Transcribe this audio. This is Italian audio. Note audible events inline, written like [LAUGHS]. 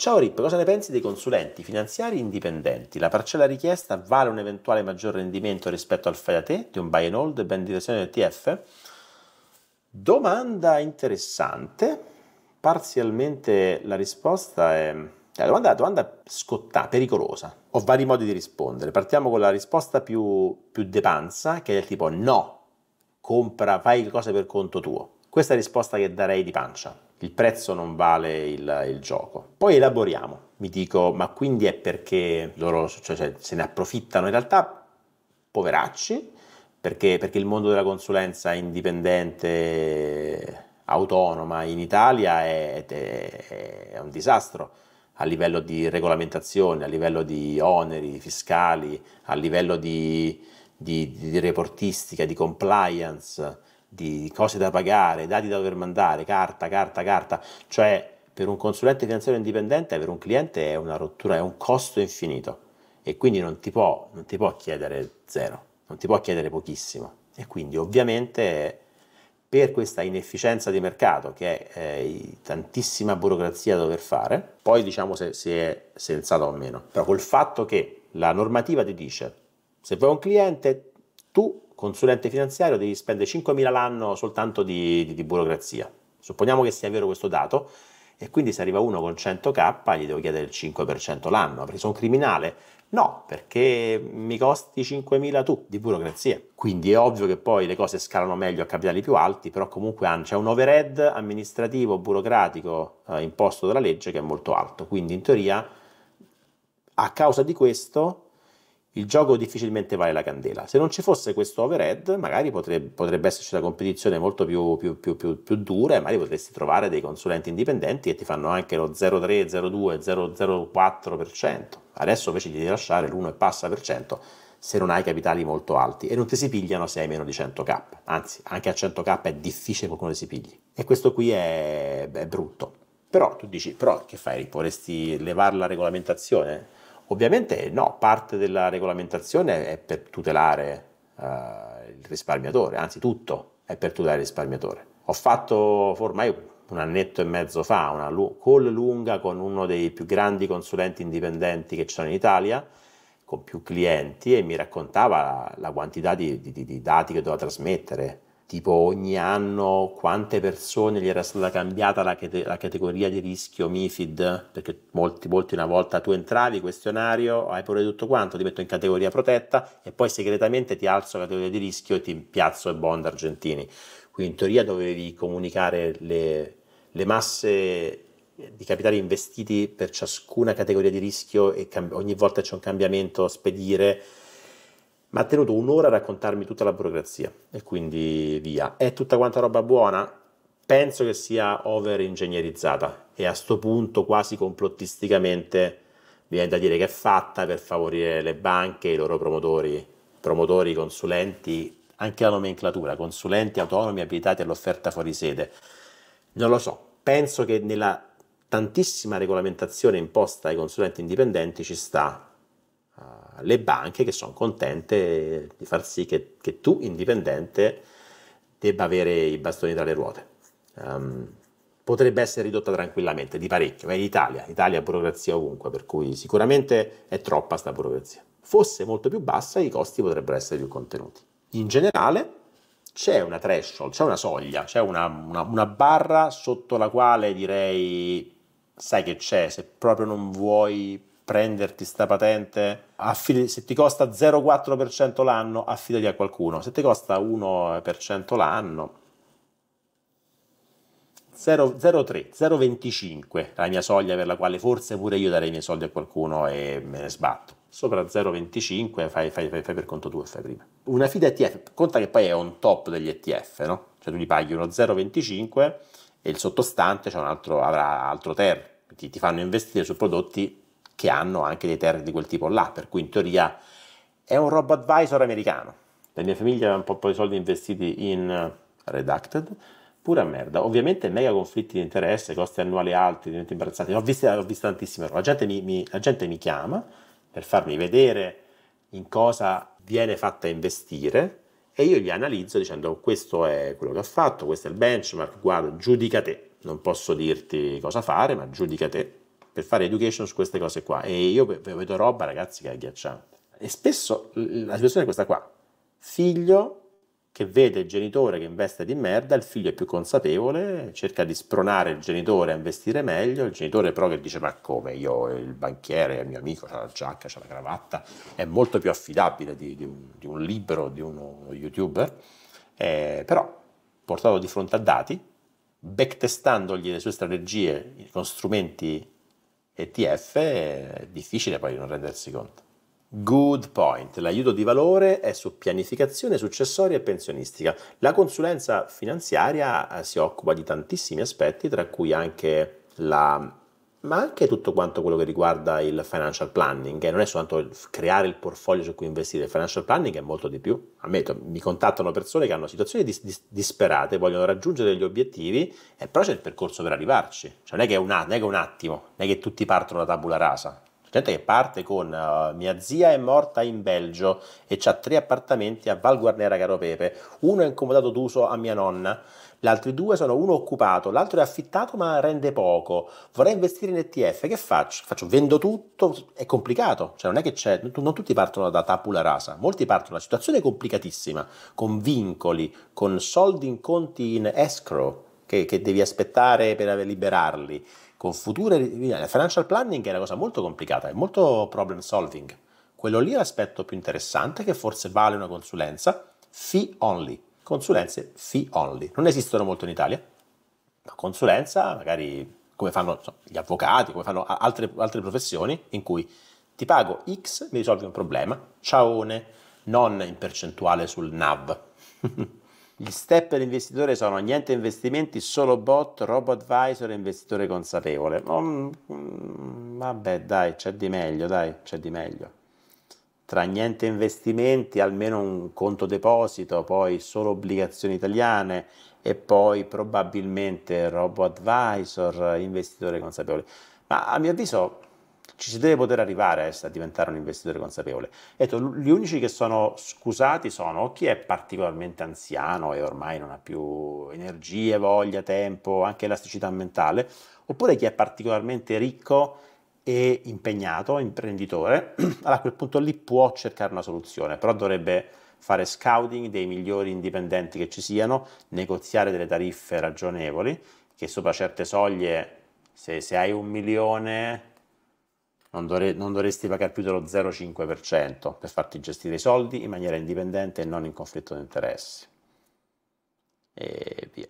Ciao Rip, cosa ne pensi dei consulenti finanziari indipendenti? La parcella richiesta vale un eventuale maggior rendimento rispetto al fai da te di un buy and hold ben del TF? Domanda interessante, parzialmente la risposta è... La domanda, la domanda scottà, pericolosa. Ho vari modi di rispondere. Partiamo con la risposta più, più depanza, che è del tipo no, compra, fai le cose per conto tuo. Questa è la risposta che darei di pancia il prezzo non vale il, il, gioco. Poi elaboriamo, mi dico, ma quindi è perché loro cioè, cioè se ne approfittano? In realtà, poveracci, perché, perché il mondo della consulenza indipendente, autonoma in Italia è, è, è un disastro a livello di regolamentazione, a livello di oneri fiscali, a livello di, di, di reportistica, di compliance di cose da pagare, dati da dover mandare, carta, carta, carta, cioè per un consulente finanziario indipendente, per un cliente è una rottura, è un costo infinito e quindi non ti può, non ti può chiedere zero, non ti può chiedere pochissimo e quindi ovviamente per questa inefficienza di mercato che è eh, tantissima burocrazia da dover fare, poi diciamo se, se è sensato o meno, però col fatto che la normativa ti dice se vuoi un cliente tu, consulente finanziario, devi spendere 5.000 l'anno soltanto di, di, di burocrazia. Supponiamo che sia vero questo dato, e quindi se arriva uno con 100k gli devo chiedere il 5% l'anno perché sono un criminale. No, perché mi costi 5.000 tu di burocrazia. Quindi è ovvio che poi le cose scalano meglio a capitali più alti, però comunque c'è un overhead amministrativo, burocratico eh, imposto dalla legge che è molto alto. Quindi in teoria a causa di questo il gioco difficilmente vale la candela. Se non ci fosse questo overhead, magari potrebbe, potrebbe esserci una competizione molto più, più, più, più, dura e magari potresti trovare dei consulenti indipendenti che ti fanno anche lo 0,3, 0,2, 0,04%. Adesso invece di lasciare l'1 e passa per cento se non hai capitali molto alti e non ti si pigliano se hai meno di 100k. Anzi, anche a 100k è difficile qualcuno si pigli. E questo qui è, è brutto. Però tu dici, però che fai? Vorresti levare la regolamentazione? Ovviamente no, parte della regolamentazione è per tutelare uh, il risparmiatore, anzi tutto è per tutelare il risparmiatore. Ho fatto ormai un annetto e mezzo fa una call lunga con uno dei più grandi consulenti indipendenti che ci sono in Italia, con più clienti e mi raccontava la, la quantità di, di, di dati che doveva trasmettere, tipo ogni anno quante persone gli era stata cambiata la, cate la categoria di rischio MIFID, perché molti, molti una volta tu entravi, questionario, hai pure tutto quanto, ti metto in categoria protetta e poi segretamente ti alzo la categoria di rischio e ti piazzo il bond argentini. Quindi in teoria dovevi comunicare le, le masse di capitali investiti per ciascuna categoria di rischio e ogni volta c'è un cambiamento, spedire mi ha tenuto un'ora a raccontarmi tutta la burocrazia e quindi via. È tutta quanta roba buona? Penso che sia over ingegnerizzata e a sto punto quasi complottisticamente viene da dire che è fatta per favorire le banche, i loro promotori, promotori, consulenti, anche la nomenclatura, consulenti autonomi abilitati all'offerta fuori sede. Non lo so, penso che nella tantissima regolamentazione imposta ai consulenti indipendenti ci sta eh, le banche che sono contente di far sì che, che, tu, indipendente, debba avere i bastoni tra le ruote. Um, potrebbe essere ridotta tranquillamente, di parecchio, ma in Italia, Italia burocrazia ovunque, per cui sicuramente è troppa sta burocrazia. Fosse molto più bassa, i costi potrebbero essere più contenuti. In generale, c'è una threshold, c'è una soglia, c'è una, una, una, barra sotto la quale direi, sai che c'è, se proprio non vuoi prenderti sta patente, affidi, se ti costa 0,4% l'anno, affidati a qualcuno. Se ti costa 1% l'anno, 0,3, 0,25 la mia soglia per la quale forse pure io darei i miei soldi a qualcuno e me ne sbatto. Sopra 0,25 fai, fai, fai, fai, per conto tuo e fai prima. Una FIDA ETF, conta che poi è on top degli ETF, no? Cioè tu li paghi uno 0,25 e il sottostante cioè altro, avrà altro ter, ti, ti fanno investire su prodotti che hanno anche dei terreni di quel tipo là, per cui in teoria è un robo advisor americano. La mia famiglia ha un po' di soldi investiti in eh, Redacted, pure a merda. Ovviamente mega conflitti di interesse, costi annuali alti, diventi imbarazzati, Ho visto, ho visto tantissime robe. La la gente mi chiama per farmi vedere in cosa viene fatta investire e io gli analizzo dicendo questo è quello che ho fatto, questo è il benchmark, guarda, giudica te. Non posso dirti cosa fare, ma giudica te per fare education su queste cose qua. E io vedo roba, ragazzi, che è agghiacciante. E spesso la situazione è questa qua. Figlio che vede il genitore che investe di merda, il figlio è più consapevole, cerca di spronare il genitore a investire meglio, il genitore però che dice ma come io, il banchiere, il mio amico, c'ha la giacca, c'ha la cravatta, è molto più affidabile di, di, un, di un, libero, di uno youtuber, eh, però portato di fronte a dati, backtestandogli le sue strategie con strumenti ETF è difficile poi non rendersi conto. Good point. L'aiuto di valore è su pianificazione successoria e pensionistica. La consulenza finanziaria eh, si occupa di tantissimi aspetti, tra cui anche la ma anche tutto quanto quello che riguarda il financial planning, che non è soltanto creare il portfolio su cui investire, il financial planning è molto di più. Ammetto, mi contattano persone che hanno situazioni dis- dis- disperate, vogliono raggiungere degli obiettivi, e però c'è il percorso per arrivarci. Cioè non è che è un, un attimo, non è che tutti partono da tabula rasa, gente che parte con uh, mia zia è morta in Belgio e ha tre appartamenti a Val Guarnera Caro Pepe, uno è incomodato d'uso a mia nonna, gli altri due sono uno occupato, l'altro è affittato ma rende poco, vorrei investire in ETF, che faccio? Faccio vendo tutto, è complicato, cioè non è che c'è, non tutti partono da tapula rasa, molti partono da situazione complicatissima, con vincoli, con soldi in conti in escrow, che, che devi aspettare per liberarli, con future... Il eh, financial planning è una cosa molto complicata, è molto problem solving. Quello lì è l'aspetto più interessante che forse vale una consulenza fee only. Consulenze fee only. Non esistono molto in Italia. La consulenza, magari come fanno so, gli avvocati, come fanno altre, altre professioni, in cui ti pago X, mi risolvi un problema, ciaone, non in percentuale sul NAV. [LAUGHS] Gli step per investitore sono niente investimenti, solo bot, robo advisor e investitore consapevole. Oh, vabbè, dai, c'è di meglio, dai, c'è di meglio. Tra niente investimenti, almeno un conto deposito, poi solo obbligazioni italiane e poi probabilmente robo advisor, investitore consapevole. Ma a mio avviso ci si deve poter arrivare eh, a, diventare un investitore consapevole. E gli unici che sono scusati sono chi è particolarmente anziano e ormai non ha più energie, voglia, tempo, anche elasticità mentale, oppure chi è particolarmente ricco e impegnato, imprenditore, [CLEARS THROAT] allora a quel punto lì può cercare una soluzione, però dovrebbe fare scouting dei migliori indipendenti che ci siano, negoziare delle tariffe ragionevoli, che sopra certe soglie, se, se hai un milione non, dovre- non dovresti pagare più dello 0,5% per farti gestire i soldi in maniera indipendente e non in conflitto di interessi. E via.